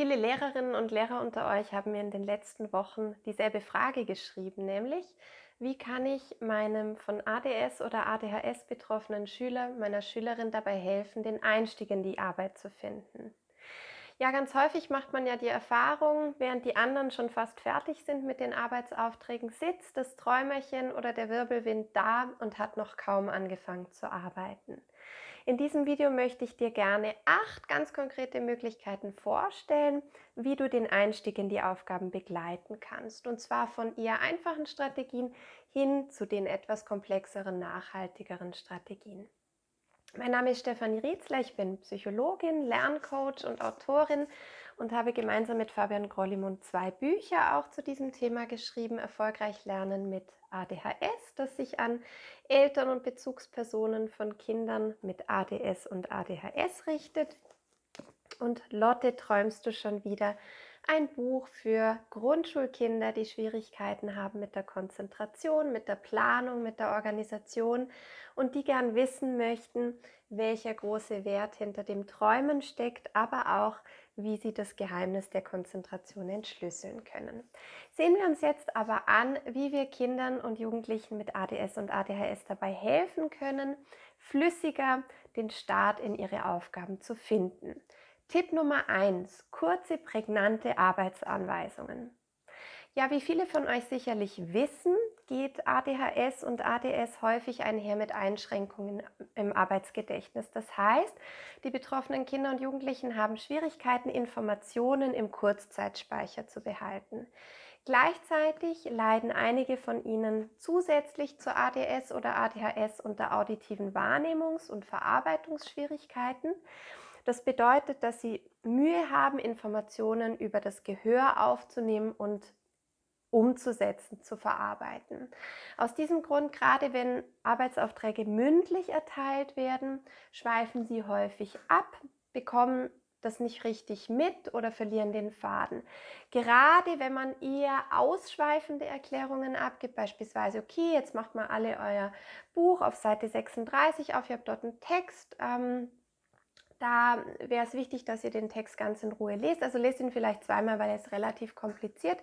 Viele Lehrerinnen und Lehrer unter euch haben mir in den letzten Wochen dieselbe Frage geschrieben, nämlich wie kann ich meinem von ADS oder ADHS betroffenen Schüler, meiner Schülerin dabei helfen, den Einstieg in die Arbeit zu finden? Ja, ganz häufig macht man ja die Erfahrung, während die anderen schon fast fertig sind mit den Arbeitsaufträgen, sitzt das Träumerchen oder der Wirbelwind da und hat noch kaum angefangen zu arbeiten. In diesem Video möchte ich dir gerne acht ganz konkrete Möglichkeiten vorstellen, wie du den Einstieg in die Aufgaben begleiten kannst. Und zwar von eher einfachen Strategien hin zu den etwas komplexeren, nachhaltigeren Strategien. Mein Name ist Stefanie Rietzler, ich bin Psychologin, Lerncoach und Autorin und habe gemeinsam mit Fabian Grollimund zwei Bücher auch zu diesem Thema geschrieben, Erfolgreich Lernen mit ADHS, das sich an Eltern und Bezugspersonen von Kindern mit ADS und ADHS richtet. Und Lotte, träumst du schon wieder? Ein Buch für Grundschulkinder, die Schwierigkeiten haben mit der Konzentration, mit der Planung, mit der Organisation und die gern wissen möchten, welcher große Wert hinter dem Träumen steckt, aber auch wie Sie das Geheimnis der Konzentration entschlüsseln können. Sehen wir uns jetzt aber an, wie wir Kindern und Jugendlichen mit ADS und ADHS dabei helfen können, flüssiger den Start in ihre Aufgaben zu finden. Tipp Nummer 1. Kurze, prägnante Arbeitsanweisungen. Ja, wie viele von euch sicherlich wissen, geht ADHS und ADS häufig einher mit Einschränkungen im Arbeitsgedächtnis. Das heißt, die betroffenen Kinder und Jugendlichen haben Schwierigkeiten, Informationen im Kurzzeitspeicher zu behalten. Gleichzeitig leiden einige von ihnen zusätzlich zur ADS oder ADHS unter auditiven Wahrnehmungs- und Verarbeitungsschwierigkeiten. Das bedeutet, dass sie Mühe haben, Informationen über das Gehör aufzunehmen und umzusetzen, zu verarbeiten. Aus diesem Grund, gerade wenn Arbeitsaufträge mündlich erteilt werden, schweifen sie häufig ab, bekommen das nicht richtig mit oder verlieren den Faden. Gerade wenn man eher ausschweifende Erklärungen abgibt, beispielsweise, okay, jetzt macht mal alle euer Buch auf Seite 36 auf, ihr habt dort einen Text, ähm, da wäre es wichtig, dass ihr den Text ganz in Ruhe lest. Also lest ihn vielleicht zweimal, weil er ist relativ kompliziert.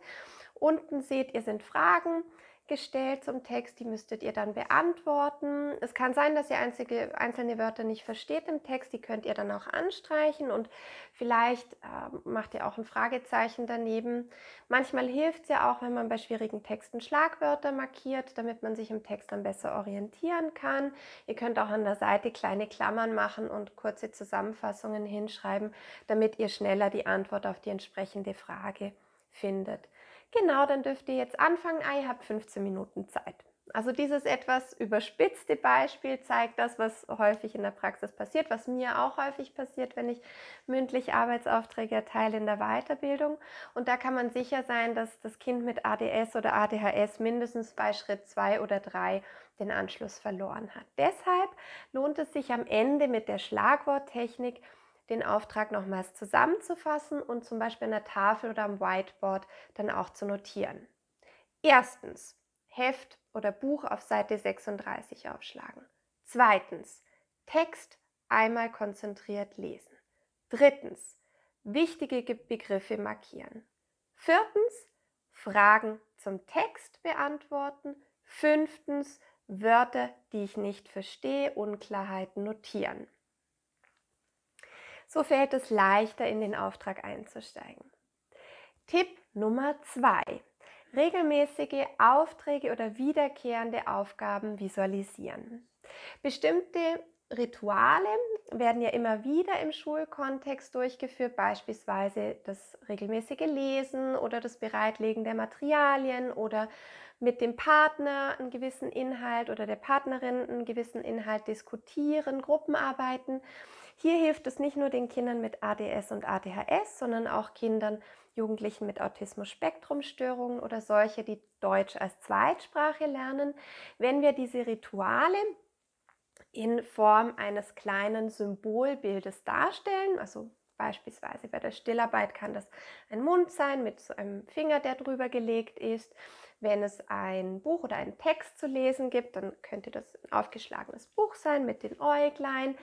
Unten seht ihr sind Fragen gestellt zum Text, die müsstet ihr dann beantworten. Es kann sein, dass ihr einzige, einzelne Wörter nicht versteht im Text, die könnt ihr dann auch anstreichen und vielleicht äh, macht ihr auch ein Fragezeichen daneben. Manchmal hilft es ja auch, wenn man bei schwierigen Texten Schlagwörter markiert, damit man sich im Text dann besser orientieren kann. Ihr könnt auch an der Seite kleine Klammern machen und kurze Zusammenfassungen hinschreiben, damit ihr schneller die Antwort auf die entsprechende Frage findet. Genau, dann dürft ihr jetzt anfangen. Ah, ihr habt 15 Minuten Zeit. Also dieses etwas überspitzte Beispiel zeigt das, was häufig in der Praxis passiert, was mir auch häufig passiert, wenn ich mündlich Arbeitsaufträge erteile in der Weiterbildung. Und da kann man sicher sein, dass das Kind mit ADS oder ADHS mindestens bei Schritt 2 oder 3 den Anschluss verloren hat. Deshalb lohnt es sich am Ende mit der Schlagworttechnik den Auftrag nochmals zusammenzufassen und zum Beispiel an der Tafel oder am Whiteboard dann auch zu notieren. Erstens, Heft oder Buch auf Seite 36 aufschlagen. Zweitens, Text einmal konzentriert lesen. Drittens, wichtige Begriffe markieren. Viertens, Fragen zum Text beantworten. Fünftens, Wörter, die ich nicht verstehe, Unklarheiten notieren. So fällt es leichter, in den Auftrag einzusteigen. Tipp Nummer zwei: Regelmäßige Aufträge oder wiederkehrende Aufgaben visualisieren. Bestimmte Rituale werden ja immer wieder im Schulkontext durchgeführt, beispielsweise das regelmäßige Lesen oder das Bereitlegen der Materialien oder mit dem Partner einen gewissen Inhalt oder der Partnerin einen gewissen Inhalt diskutieren, Gruppenarbeiten. Hier hilft es nicht nur den Kindern mit ADS und ADHS, sondern auch Kindern, Jugendlichen mit autismus spektrumstörungen oder solche, die Deutsch als Zweitsprache lernen, wenn wir diese Rituale in Form eines kleinen Symbolbildes darstellen, also Beispielsweise bei der Stillarbeit kann das ein Mund sein mit so einem Finger, der drüber gelegt ist. Wenn es ein Buch oder einen Text zu lesen gibt, dann könnte das ein aufgeschlagenes Buch sein mit den Äuglein.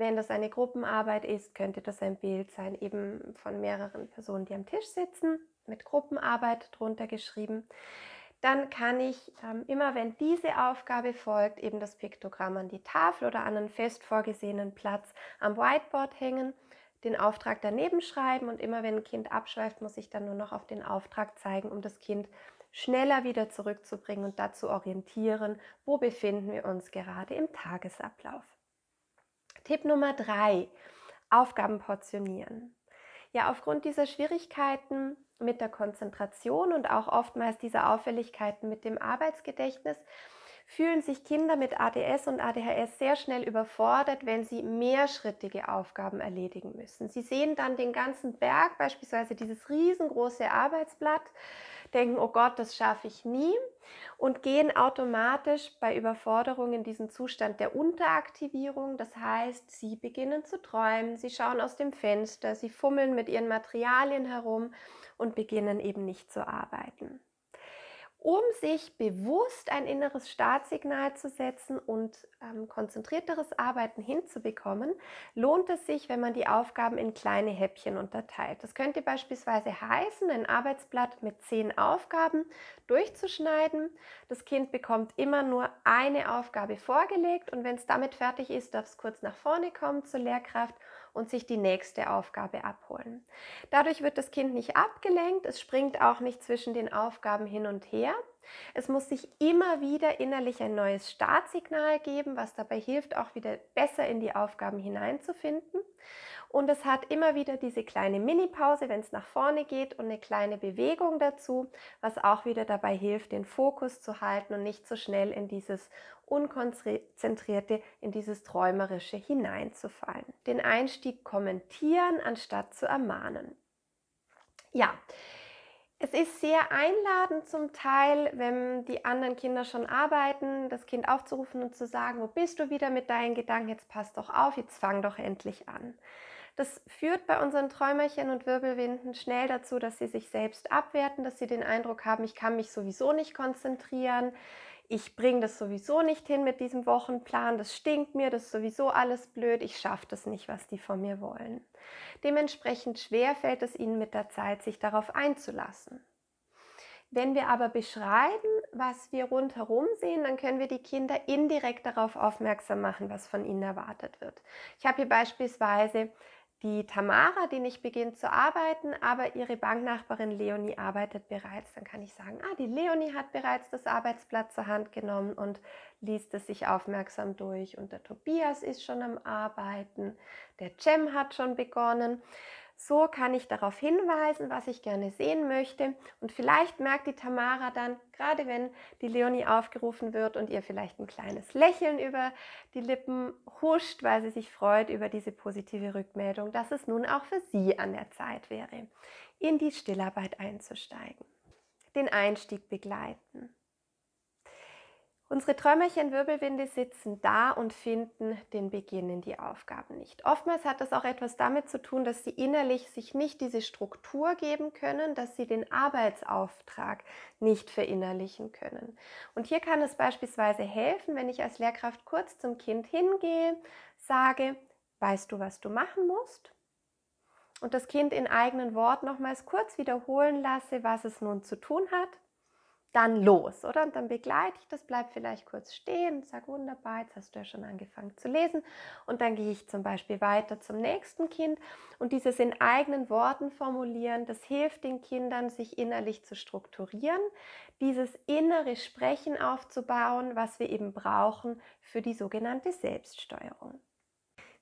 Wenn das eine Gruppenarbeit ist, könnte das ein Bild sein, eben von mehreren Personen, die am Tisch sitzen, mit Gruppenarbeit drunter geschrieben. Dann kann ich ähm, immer, wenn diese Aufgabe folgt, eben das Piktogramm an die Tafel oder an einen fest vorgesehenen Platz am Whiteboard hängen, den Auftrag daneben schreiben und immer, wenn ein Kind abschweift, muss ich dann nur noch auf den Auftrag zeigen, um das Kind schneller wieder zurückzubringen und dazu orientieren, wo befinden wir uns gerade im Tagesablauf. Tipp Nummer drei: Aufgaben portionieren. Ja, aufgrund dieser Schwierigkeiten mit der Konzentration und auch oftmals dieser Auffälligkeiten mit dem Arbeitsgedächtnis fühlen sich Kinder mit ADS und ADHS sehr schnell überfordert, wenn sie mehrschrittige Aufgaben erledigen müssen. Sie sehen dann den ganzen Berg, beispielsweise dieses riesengroße Arbeitsblatt, denken, oh Gott, das schaffe ich nie und gehen automatisch bei Überforderung in diesen Zustand der Unteraktivierung. Das heißt, sie beginnen zu träumen, sie schauen aus dem Fenster, sie fummeln mit ihren Materialien herum und beginnen eben nicht zu arbeiten um sich bewusst ein inneres Startsignal zu setzen und ähm, konzentrierteres Arbeiten hinzubekommen, lohnt es sich, wenn man die Aufgaben in kleine Häppchen unterteilt. Das könnte beispielsweise heißen, ein Arbeitsblatt mit zehn Aufgaben durchzuschneiden. Das Kind bekommt immer nur eine Aufgabe vorgelegt und wenn es damit fertig ist, darf es kurz nach vorne kommen zur Lehrkraft und sich die nächste Aufgabe abholen. Dadurch wird das Kind nicht abgelenkt, es springt auch nicht zwischen den Aufgaben hin und her es muss sich immer wieder innerlich ein neues Startsignal geben, was dabei hilft, auch wieder besser in die Aufgaben hineinzufinden. Und es hat immer wieder diese kleine Mini-Pause, wenn es nach vorne geht und eine kleine Bewegung dazu, was auch wieder dabei hilft, den Fokus zu halten und nicht so schnell in dieses Unkonzentrierte, in dieses Träumerische hineinzufallen. Den Einstieg kommentieren, anstatt zu ermahnen. Ja, es ist sehr einladend zum Teil, wenn die anderen Kinder schon arbeiten, das Kind aufzurufen und zu sagen, wo bist du wieder mit deinen Gedanken, jetzt passt doch auf, jetzt fang doch endlich an. Das führt bei unseren Träumerchen und Wirbelwinden schnell dazu, dass sie sich selbst abwerten, dass sie den Eindruck haben, ich kann mich sowieso nicht konzentrieren, ich bringe das sowieso nicht hin mit diesem Wochenplan, das stinkt mir, das ist sowieso alles blöd, ich schaffe das nicht, was die von mir wollen. Dementsprechend schwer fällt es ihnen mit der Zeit, sich darauf einzulassen. Wenn wir aber beschreiben, was wir rundherum sehen, dann können wir die Kinder indirekt darauf aufmerksam machen, was von ihnen erwartet wird. Ich habe hier beispielsweise die Tamara, die nicht beginnt zu arbeiten, aber ihre Banknachbarin Leonie arbeitet bereits. Dann kann ich sagen, ah, die Leonie hat bereits das Arbeitsblatt zur Hand genommen und liest es sich aufmerksam durch. Und der Tobias ist schon am Arbeiten, der Cem hat schon begonnen. So kann ich darauf hinweisen, was ich gerne sehen möchte. Und vielleicht merkt die Tamara dann, gerade wenn die Leonie aufgerufen wird und ihr vielleicht ein kleines Lächeln über die Lippen huscht, weil sie sich freut über diese positive Rückmeldung, dass es nun auch für sie an der Zeit wäre, in die Stillarbeit einzusteigen. Den Einstieg begleiten. Unsere Trömmerchen Wirbelwinde sitzen da und finden den Beginn in die Aufgaben nicht. Oftmals hat das auch etwas damit zu tun, dass sie innerlich sich nicht diese Struktur geben können, dass sie den Arbeitsauftrag nicht verinnerlichen können. Und hier kann es beispielsweise helfen, wenn ich als Lehrkraft kurz zum Kind hingehe, sage, weißt du, was du machen musst? Und das Kind in eigenen Worten nochmals kurz wiederholen lasse, was es nun zu tun hat dann los, oder? Und dann begleite ich das, bleib vielleicht kurz stehen und wunderbar, jetzt hast du ja schon angefangen zu lesen. Und dann gehe ich zum Beispiel weiter zum nächsten Kind und dieses in eigenen Worten formulieren, das hilft den Kindern, sich innerlich zu strukturieren, dieses innere Sprechen aufzubauen, was wir eben brauchen für die sogenannte Selbststeuerung.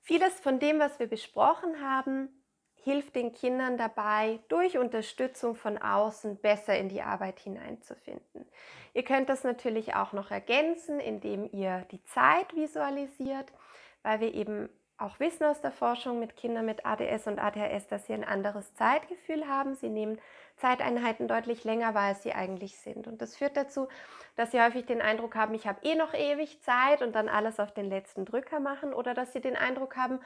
Vieles von dem, was wir besprochen haben, hilft den Kindern dabei, durch Unterstützung von außen besser in die Arbeit hineinzufinden. Ihr könnt das natürlich auch noch ergänzen, indem ihr die Zeit visualisiert, weil wir eben auch wissen aus der Forschung mit Kindern mit ADS und ADHS, dass sie ein anderes Zeitgefühl haben. Sie nehmen Zeiteinheiten deutlich länger wahr, als sie eigentlich sind. Und das führt dazu, dass sie häufig den Eindruck haben, ich habe eh noch ewig Zeit und dann alles auf den letzten Drücker machen. Oder dass sie den Eindruck haben,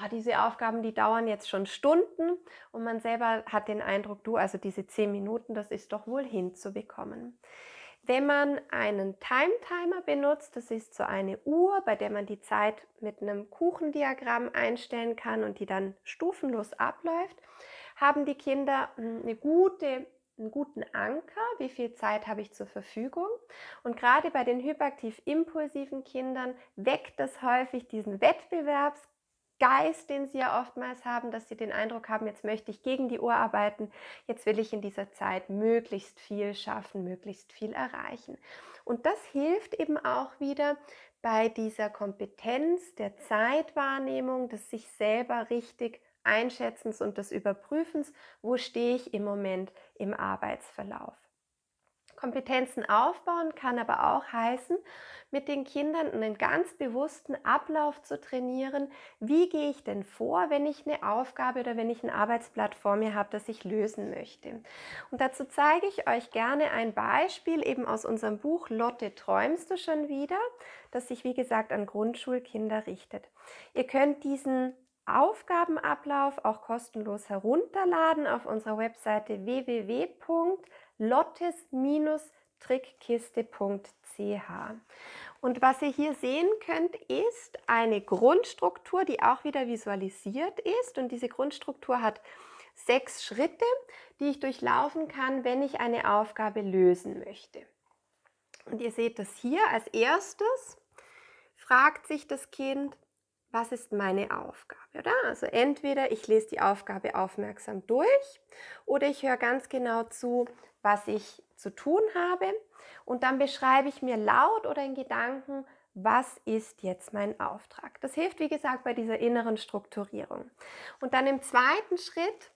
oh, diese Aufgaben, die dauern jetzt schon Stunden. Und man selber hat den Eindruck, du, also diese zehn Minuten, das ist doch wohl hinzubekommen. Wenn man einen Time Timer benutzt, das ist so eine Uhr, bei der man die Zeit mit einem Kuchendiagramm einstellen kann und die dann stufenlos abläuft, haben die Kinder hm, eine gute einen guten Anker, wie viel Zeit habe ich zur Verfügung. Und gerade bei den hyperaktiv impulsiven Kindern weckt das häufig diesen Wettbewerbs Geist, den sie ja oftmals haben, dass sie den Eindruck haben, jetzt möchte ich gegen die Uhr arbeiten, jetzt will ich in dieser Zeit möglichst viel schaffen, möglichst viel erreichen. Und das hilft eben auch wieder bei dieser Kompetenz der Zeitwahrnehmung, des sich selber richtig Einschätzens und des Überprüfens, wo stehe ich im Moment im Arbeitsverlauf. Kompetenzen aufbauen kann aber auch heißen, mit den Kindern einen ganz bewussten Ablauf zu trainieren. Wie gehe ich denn vor, wenn ich eine Aufgabe oder wenn ich ein Arbeitsblatt vor mir habe, das ich lösen möchte? Und dazu zeige ich euch gerne ein Beispiel eben aus unserem Buch Lotte träumst du schon wieder, das sich wie gesagt an Grundschulkinder richtet. Ihr könnt diesen Aufgabenablauf auch kostenlos herunterladen auf unserer Webseite www lottes-trickkiste.ch. Und was ihr hier sehen könnt, ist eine Grundstruktur, die auch wieder visualisiert ist. Und diese Grundstruktur hat sechs Schritte, die ich durchlaufen kann, wenn ich eine Aufgabe lösen möchte. Und ihr seht das hier. Als erstes fragt sich das Kind, was ist meine Aufgabe, oder? Also entweder ich lese die Aufgabe aufmerksam durch oder ich höre ganz genau zu, was ich zu tun habe und dann beschreibe ich mir laut oder in Gedanken, was ist jetzt mein Auftrag. Das hilft, wie gesagt, bei dieser inneren Strukturierung. Und dann im zweiten Schritt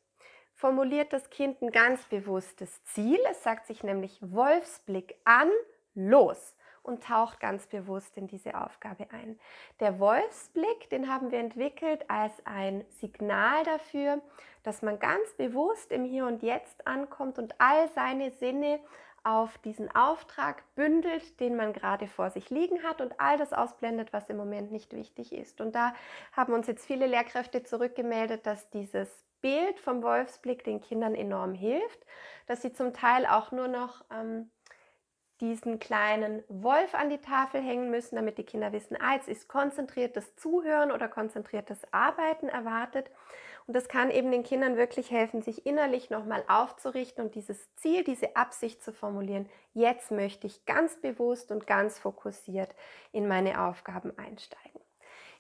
formuliert das Kind ein ganz bewusstes Ziel. Es sagt sich nämlich Wolfsblick an, los und taucht ganz bewusst in diese Aufgabe ein. Der Wolfsblick, den haben wir entwickelt als ein Signal dafür, dass man ganz bewusst im Hier und Jetzt ankommt und all seine Sinne auf diesen Auftrag bündelt, den man gerade vor sich liegen hat und all das ausblendet, was im Moment nicht wichtig ist. Und da haben uns jetzt viele Lehrkräfte zurückgemeldet, dass dieses Bild vom Wolfsblick den Kindern enorm hilft, dass sie zum Teil auch nur noch ähm, diesen kleinen Wolf an die Tafel hängen müssen, damit die Kinder wissen, als ah, ist konzentriertes Zuhören oder konzentriertes Arbeiten erwartet. Und das kann eben den Kindern wirklich helfen, sich innerlich nochmal aufzurichten und dieses Ziel, diese Absicht zu formulieren. Jetzt möchte ich ganz bewusst und ganz fokussiert in meine Aufgaben einsteigen.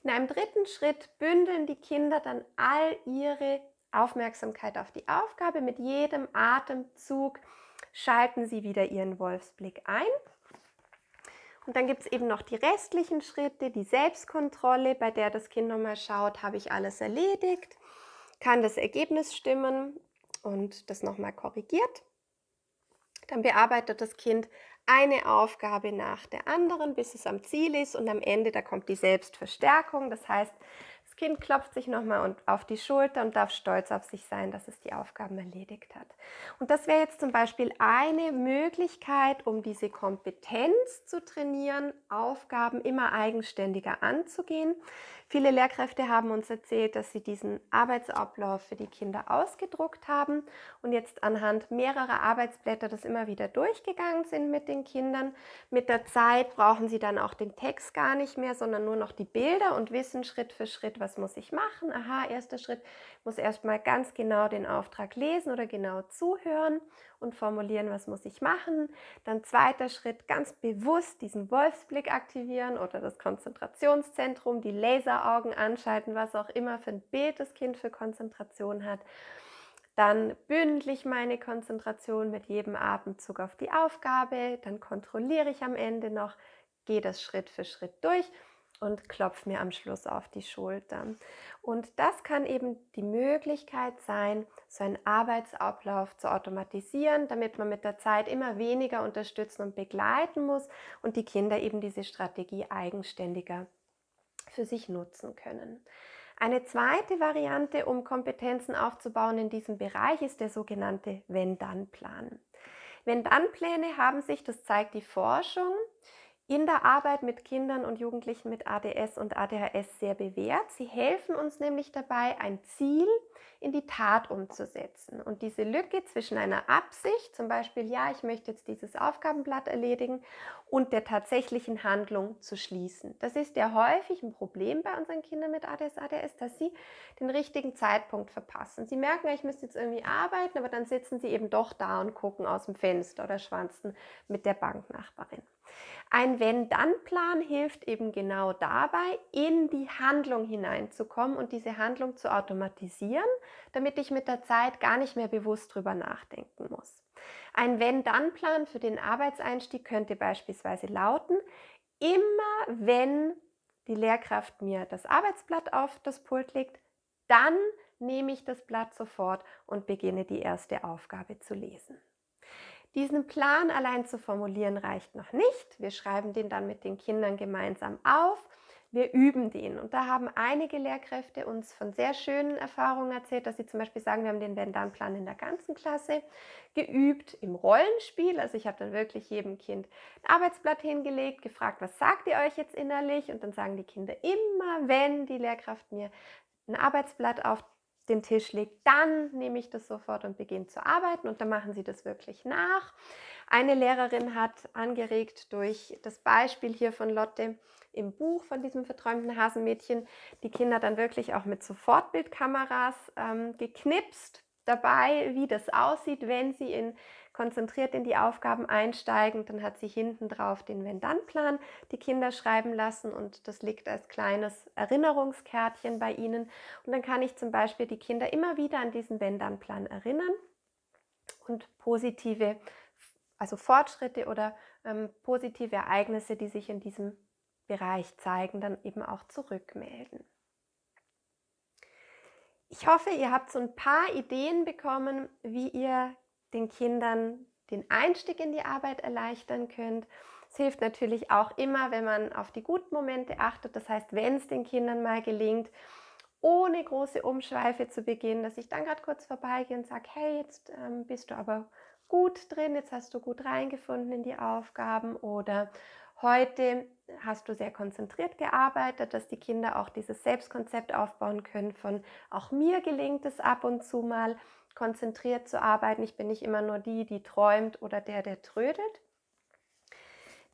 In einem dritten Schritt bündeln die Kinder dann all ihre Aufmerksamkeit auf die Aufgabe. Mit jedem Atemzug schalten sie wieder ihren Wolfsblick ein. Und dann gibt es eben noch die restlichen Schritte, die Selbstkontrolle, bei der das Kind nochmal schaut, habe ich alles erledigt? kann das Ergebnis stimmen und das nochmal korrigiert. Dann bearbeitet das Kind eine Aufgabe nach der anderen, bis es am Ziel ist und am Ende, da kommt die Selbstverstärkung. Das heißt, Kind klopft sich nochmal auf die Schulter und darf stolz auf sich sein, dass es die Aufgaben erledigt hat. Und das wäre jetzt zum Beispiel eine Möglichkeit, um diese Kompetenz zu trainieren, Aufgaben immer eigenständiger anzugehen. Viele Lehrkräfte haben uns erzählt, dass sie diesen Arbeitsablauf für die Kinder ausgedruckt haben und jetzt anhand mehrerer Arbeitsblätter das immer wieder durchgegangen sind mit den Kindern. Mit der Zeit brauchen sie dann auch den Text gar nicht mehr, sondern nur noch die Bilder und wissen Schritt für Schritt, was muss ich machen? Aha, erster Schritt, muss erstmal ganz genau den Auftrag lesen oder genau zuhören und formulieren, was muss ich machen. Dann zweiter Schritt, ganz bewusst diesen Wolfsblick aktivieren oder das Konzentrationszentrum, die Laseraugen anschalten, was auch immer für ein Bild das Kind für Konzentration hat. Dann bündel ich meine Konzentration mit jedem Atemzug auf die Aufgabe, dann kontrolliere ich am Ende noch, gehe das Schritt für Schritt durch und klopf mir am Schluss auf die Schulter. Und das kann eben die Möglichkeit sein, so einen Arbeitsablauf zu automatisieren, damit man mit der Zeit immer weniger unterstützen und begleiten muss und die Kinder eben diese Strategie eigenständiger für sich nutzen können. Eine zweite Variante, um Kompetenzen aufzubauen in diesem Bereich, ist der sogenannte Wenn-Dann-Plan. Wenn-Dann-Pläne haben sich, das zeigt die Forschung, in der Arbeit mit Kindern und Jugendlichen mit ADS und ADHS sehr bewährt. Sie helfen uns nämlich dabei, ein Ziel in die Tat umzusetzen. Und diese Lücke zwischen einer Absicht, zum Beispiel, ja, ich möchte jetzt dieses Aufgabenblatt erledigen, und der tatsächlichen Handlung zu schließen. Das ist ja häufig ein Problem bei unseren Kindern mit ADS, ADS, dass sie den richtigen Zeitpunkt verpassen. Sie merken, ich müsste jetzt irgendwie arbeiten, aber dann sitzen sie eben doch da und gucken aus dem Fenster oder schwanzen mit der Banknachbarin. Ein Wenn-Dann-Plan hilft eben genau dabei, in die Handlung hineinzukommen und diese Handlung zu automatisieren, damit ich mit der Zeit gar nicht mehr bewusst drüber nachdenken muss. Ein Wenn-Dann-Plan für den Arbeitseinstieg könnte beispielsweise lauten, immer wenn die Lehrkraft mir das Arbeitsblatt auf das Pult legt, dann nehme ich das Blatt sofort und beginne die erste Aufgabe zu lesen. Diesen Plan allein zu formulieren reicht noch nicht. Wir schreiben den dann mit den Kindern gemeinsam auf. Wir üben den. Und da haben einige Lehrkräfte uns von sehr schönen Erfahrungen erzählt, dass sie zum Beispiel sagen, wir haben den Wenn-Dann-Plan in der ganzen Klasse geübt im Rollenspiel. Also ich habe dann wirklich jedem Kind ein Arbeitsblatt hingelegt, gefragt, was sagt ihr euch jetzt innerlich? Und dann sagen die Kinder immer, wenn die Lehrkraft mir ein Arbeitsblatt auf den Tisch legt, dann nehme ich das sofort und beginne zu arbeiten und dann machen sie das wirklich nach. Eine Lehrerin hat angeregt durch das Beispiel hier von Lotte im Buch von diesem verträumten Hasenmädchen, die Kinder dann wirklich auch mit Sofortbildkameras ähm, geknipst dabei, wie das aussieht, wenn sie in konzentriert in die Aufgaben einsteigen. Dann hat sie hinten drauf den Wenn-Dann-Plan die Kinder schreiben lassen und das liegt als kleines Erinnerungskärtchen bei ihnen. Und dann kann ich zum Beispiel die Kinder immer wieder an diesen Wenn-Dann-Plan erinnern und positive, also Fortschritte oder ähm, positive Ereignisse, die sich in diesem Bereich zeigen, dann eben auch zurückmelden. Ich hoffe, ihr habt so ein paar Ideen bekommen, wie ihr den Kindern den Einstieg in die Arbeit erleichtern könnt. Es hilft natürlich auch immer, wenn man auf die guten Momente achtet. Das heißt, wenn es den Kindern mal gelingt, ohne große Umschweife zu beginnen, dass ich dann gerade kurz vorbeigehe und sage, hey, jetzt ähm, bist du aber gut drin, jetzt hast du gut reingefunden in die Aufgaben oder heute hast du sehr konzentriert gearbeitet, dass die Kinder auch dieses Selbstkonzept aufbauen können von auch mir gelingt es ab und zu mal konzentriert zu arbeiten. Ich bin nicht immer nur die, die träumt oder der, der trödelt.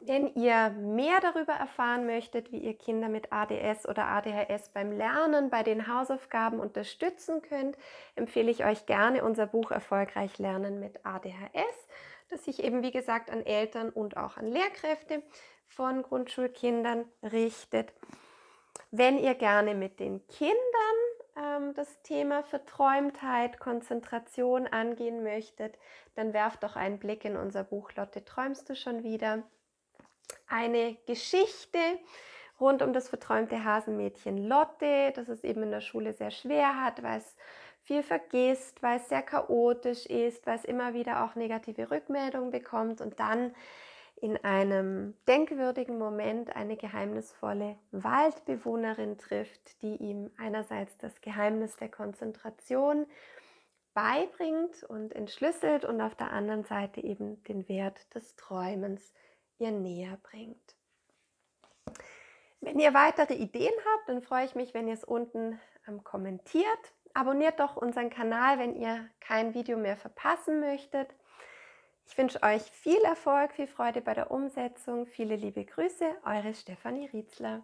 Wenn ihr mehr darüber erfahren möchtet, wie ihr Kinder mit ADS oder ADHS beim Lernen, bei den Hausaufgaben unterstützen könnt, empfehle ich euch gerne unser Buch Erfolgreich Lernen mit ADHS, das sich eben wie gesagt an Eltern und auch an Lehrkräfte von Grundschulkindern richtet. Wenn ihr gerne mit den Kindern ähm, das Thema Verträumtheit, Konzentration angehen möchtet, dann werft doch einen Blick in unser Buch Lotte, träumst du schon wieder? Eine Geschichte rund um das verträumte Hasenmädchen Lotte, das es eben in der Schule sehr schwer hat, weil es viel vergisst, weil es sehr chaotisch ist, weil es immer wieder auch negative Rückmeldungen bekommt und dann in einem denkwürdigen Moment eine geheimnisvolle Waldbewohnerin trifft, die ihm einerseits das Geheimnis der Konzentration beibringt und entschlüsselt und auf der anderen Seite eben den Wert des Träumens ihr näher bringt. Wenn ihr weitere Ideen habt, dann freue ich mich, wenn ihr es unten ähm, kommentiert. Abonniert doch unseren Kanal, wenn ihr kein Video mehr verpassen möchtet. Ich wünsche euch viel Erfolg, viel Freude bei der Umsetzung. Viele liebe Grüße, eure Stefanie Rietzler.